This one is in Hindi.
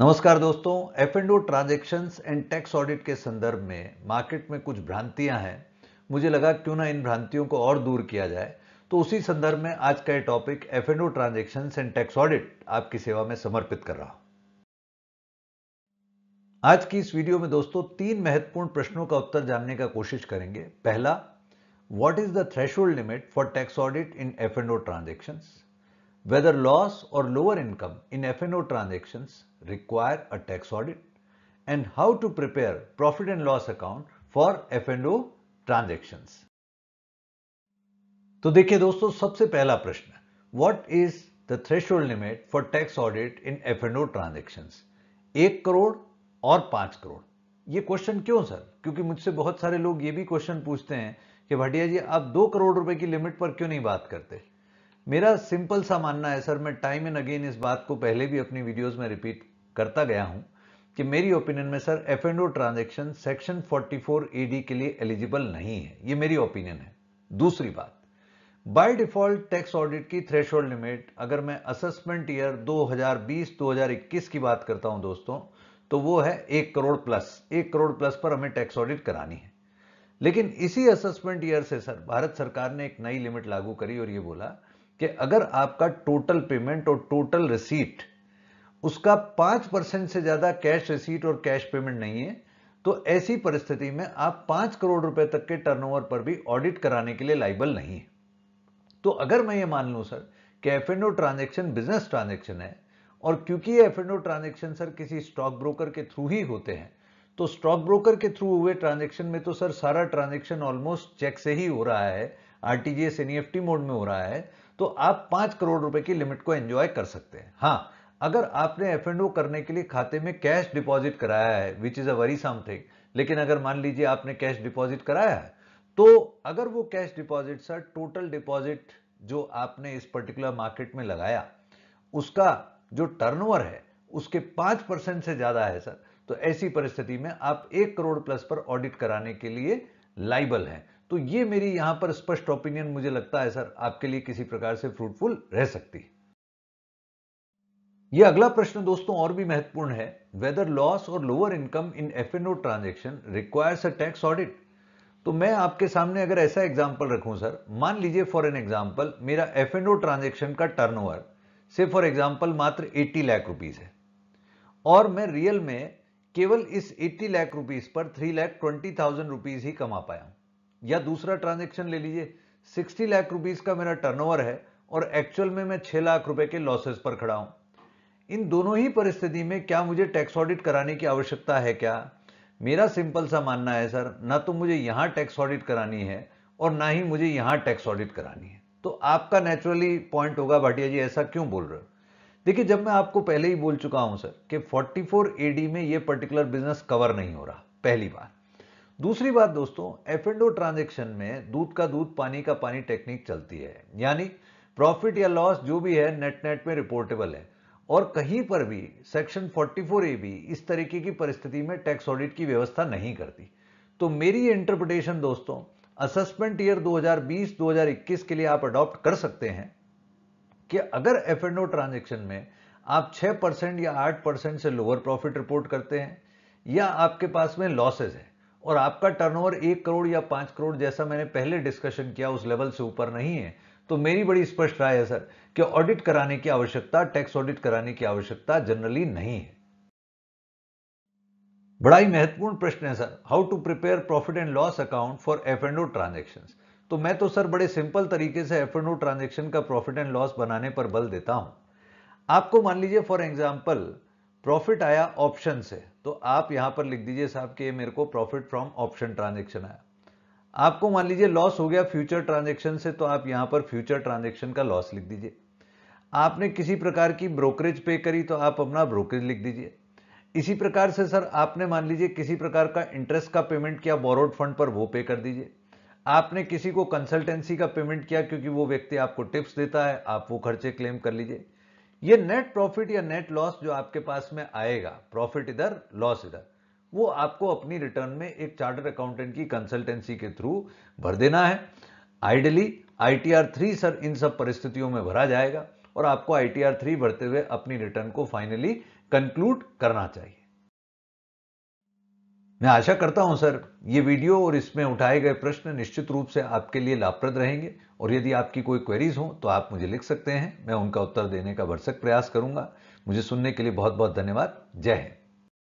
नमस्कार दोस्तों F and O transactions and tax audit के संदर्भ में मार्केट में कुछ भ्रांतियां हैं मुझे लगा क्यों ना इन भ्रांतियों को और दूर किया जाए तो उसी संदर्भ में आज का यह topic F and O transactions and tax audit आपकी सेवा में समर्पित कर रहा हूं आज की इस वीडियो में दोस्तों तीन महत्वपूर्ण प्रश्नों का उत्तर जानने का कोशिश करेंगे पहला what is the threshold limit for tax audit in F and O transactions whether loss or lower income in FNO transactions require a tax audit and how to prepare profit and loss account for FNO transactions. तो देखिए दोस्तों सबसे पहला प्रश्न what is the threshold limit for tax audit in F and O transactions एक करोड़ और पांच करोड़ ये क्वेश्चन क्यों सर क्योंकि मुझसे बहुत सारे लोग ये भी क्वेश्चन पूछते हैं कि भाटिया जी आप दो करोड़ रुपए की लिमिट पर क्यों नहीं बात करते मेरा सिंपल सा मानना है सर मैं टाइम एंड अगेन इस बात को पहले भी अपनी वीडियोस में रिपीट करता गया हूं कि मेरी ओपिनियन में sir F and O transaction section 44 AD के लिए एलिजिबल नहीं है ये मेरी ओपिनियन है दूसरी बात बाय डिफॉल्ट टैक्स ऑडिट की थ्रेश लिमिट अगर मैं असेसमेंट ईयर 2020-2021 की बात करता हूं दोस्तों तो वो है एक करोड़ प्लस एक करोड़ प्लस पर हमें टैक्स ऑडिट करानी है लेकिन इसी असेसमेंट ईयर से सर भारत सरकार ने एक नई लिमिट लागू करी और ये बोला कि अगर आपका टोटल पेमेंट और टोटल रिसीट उसका पांच परसेंट से ज्यादा कैश रिसीट और कैश पेमेंट नहीं है तो ऐसी परिस्थिति में आप पांच करोड़ रुपए तक के टर्नओवर पर भी ऑडिट कराने के लिए लाइबल नहीं है तो अगर मैं ये मान लू सर कि F and O transaction business transaction है और क्योंकि F and O transaction sir किसी स्टॉक ब्रोकर के थ्रू ही होते हैं तो स्टॉक ब्रोकर के थ्रू हुए ट्रांजेक्शन में तो सर सारा ट्रांजेक्शन ऑलमोस्ट चेक से ही हो रहा है आरटीजीएस एनईएफटी मोड में हो रहा है तो आप पांच करोड़ रुपए की लिमिट को एंजॉय कर सकते हैं हाँ अगर आपने एफ एंड ओ करने के लिए खाते में कैश डिपॉजिट कराया है which is a very something लेकिन अगर मान लीजिए आपने कैश डिपॉजिट कराया है तो अगर वो cash deposit sir total deposit जो आपने इस पर्टिकुलर मार्केट में लगाया उसका जो टर्नओवर है उसके पांच परसेंट से ज्यादा है सर तो ऐसी परिस्थिति में आप एक करोड़ प्लस पर ऑडिट कराने के लिए लाइबल हैं तो ये मेरी यहां पर स्पष्ट ओपिनियन मुझे लगता है सर आपके लिए किसी प्रकार से फ्रूटफुल रह सकती है यह अगला प्रश्न दोस्तों और भी महत्वपूर्ण है वेदर लॉस और lower income in F and O transaction requires a tax audit तो मैं आपके सामने अगर ऐसा एग्जाम्पल रखूं सर मान लीजिए फॉर एन एग्जाम्पल मेरा एफ एन ओ ट्रांजेक्शन का टर्न ओवर से फॉर एग्जाम्पल मात्र 80 लाख रुपीज है और मैं रियल में केवल इस 80 लाख रुपीज पर 3 लाख ट्वेंटी थाउजेंड रुपीज ही कमा पाया हूं या दूसरा ट्रांजेक्शन ले लीजिए सिक्सटी लाख रुपीज का मेरा टर्नओवर है और एक्चुअल में मैं छह लाख रुपए के लॉसेस पर खड़ा हूं इन दोनों ही परिस्थिति में क्या मुझे टैक्स ऑडिट कराने की आवश्यकता है क्या मेरा सिंपल सा मानना है सर ना तो मुझे यहां टैक्स ऑडिट करानी है और ना ही मुझे यहां टैक्स ऑडिट करानी है तो आपका नेचुरली पॉइंट होगा भाटिया जी ऐसा क्यों बोल रहे हो देखिए जब मैं आपको पहले ही बोल चुका हूं सर कि 44 एडी में यह पर्टिकुलर बिजनेस कवर नहीं हो रहा पहली बार दूसरी बात दोस्तों एफ एंडो ट्रांजेक्शन में दूध का दूध पानी का पानी टेक्निक चलती है यानी प्रॉफिट या लॉस जो भी है नेट नेट में रिपोर्टेबल है और कहीं पर भी सेक्शन 44 ए भी इस तरीके की परिस्थिति में टैक्स ऑडिट की व्यवस्था नहीं करती तो मेरी इंटरप्रिटेशन दोस्तों असेसमेंट ईयर 2020-2021 के लिए आप अडॉप्ट कर सकते हैं कि अगर एफ एंड ओ ट्रांजेक्शन में आप 6 परसेंट या 8 परसेंट से लोअर प्रॉफिट रिपोर्ट करते हैं या आपके पास में लॉसेज है और आपका टर्नओवर एक करोड़ या पांच करोड़ जैसा मैंने पहले डिस्कशन किया उस लेवल से ऊपर नहीं है तो मेरी बड़ी स्पष्ट राय है सर कि ऑडिट कराने की आवश्यकता टैक्स ऑडिट कराने की आवश्यकता जनरली नहीं है बड़ा ही महत्वपूर्ण प्रश्न है sir how to prepare profit and loss account for F and O transaction तो मैं तो सर बड़े सिंपल तरीके से एफ एंड ओ ट्रांजेक्शन का प्रॉफिट एंड लॉस बनाने पर बल देता हूं आपको मान लीजिए फॉर एग्जाम्पल प्रॉफिट आया ऑप्शन से तो आप यहां पर लिख दीजिए साहब कि मेरे को प्रॉफिट फ्रॉम ऑप्शन ट्रांजेक्शन आया आपको मान लीजिए लॉस हो गया फ्यूचर ट्रांजेक्शन से तो आप यहां पर फ्यूचर ट्रांजेक्शन का लॉस लिख दीजिए आपने किसी प्रकार की ब्रोकरेज पे करी तो आप अपना ब्रोकरेज लिख दीजिए इसी प्रकार से सर आपने मान लीजिए किसी प्रकार का इंटरेस्ट का पेमेंट किया बोरोड फंड पर वो पे कर दीजिए आपने किसी को कंसल्टेंसी का पेमेंट किया क्योंकि वो व्यक्ति आपको टिप्स देता है आप वो खर्चे क्लेम कर लीजिए ये नेट प्रॉफिट या नेट लॉस जो आपके पास में आएगा प्रॉफिट इधर लॉस इधर वो आपको अपनी रिटर्न में एक चार्टर अकाउंटेंट की कंसल्टेंसी के थ्रू भर देना है ideally I T R three sir इन सब परिस्थितियों में भरा जाएगा और आपको आई टी आर थ्री भरते हुए अपनी रिटर्न को फाइनली कंक्लूड करना चाहिए मैं आशा करता हूं सर ये वीडियो और इसमें उठाए गए प्रश्न निश्चित रूप से आपके लिए लाभप्रद रहेंगे और यदि आपकी कोई क्वेरीज हो तो आप मुझे लिख सकते हैं मैं उनका उत्तर देने का भरसक प्रयास करूंगा मुझे सुनने के लिए बहुत बहुत धन्यवाद जय हिंद